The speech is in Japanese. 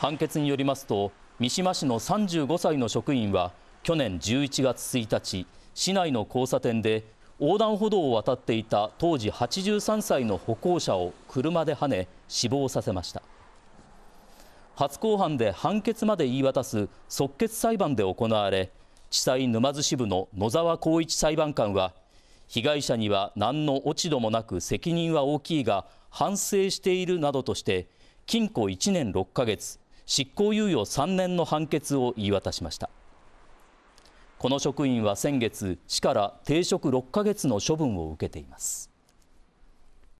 判決によりますと三島市の35歳の職員は去年11月1日市内の交差点で横断歩道を渡っていた当時83歳の歩行者を車ではね死亡させました初公判で判決まで言い渡す即決裁判で行われ地裁沼津支部の野沢光一裁判官は被害者には何の落ち度もなく責任は大きいが反省しているなどとして禁錮1年6ヶ月執行猶予3年の判決を言い渡しましたこの職員は先月市から停職6ヶ月の処分を受けています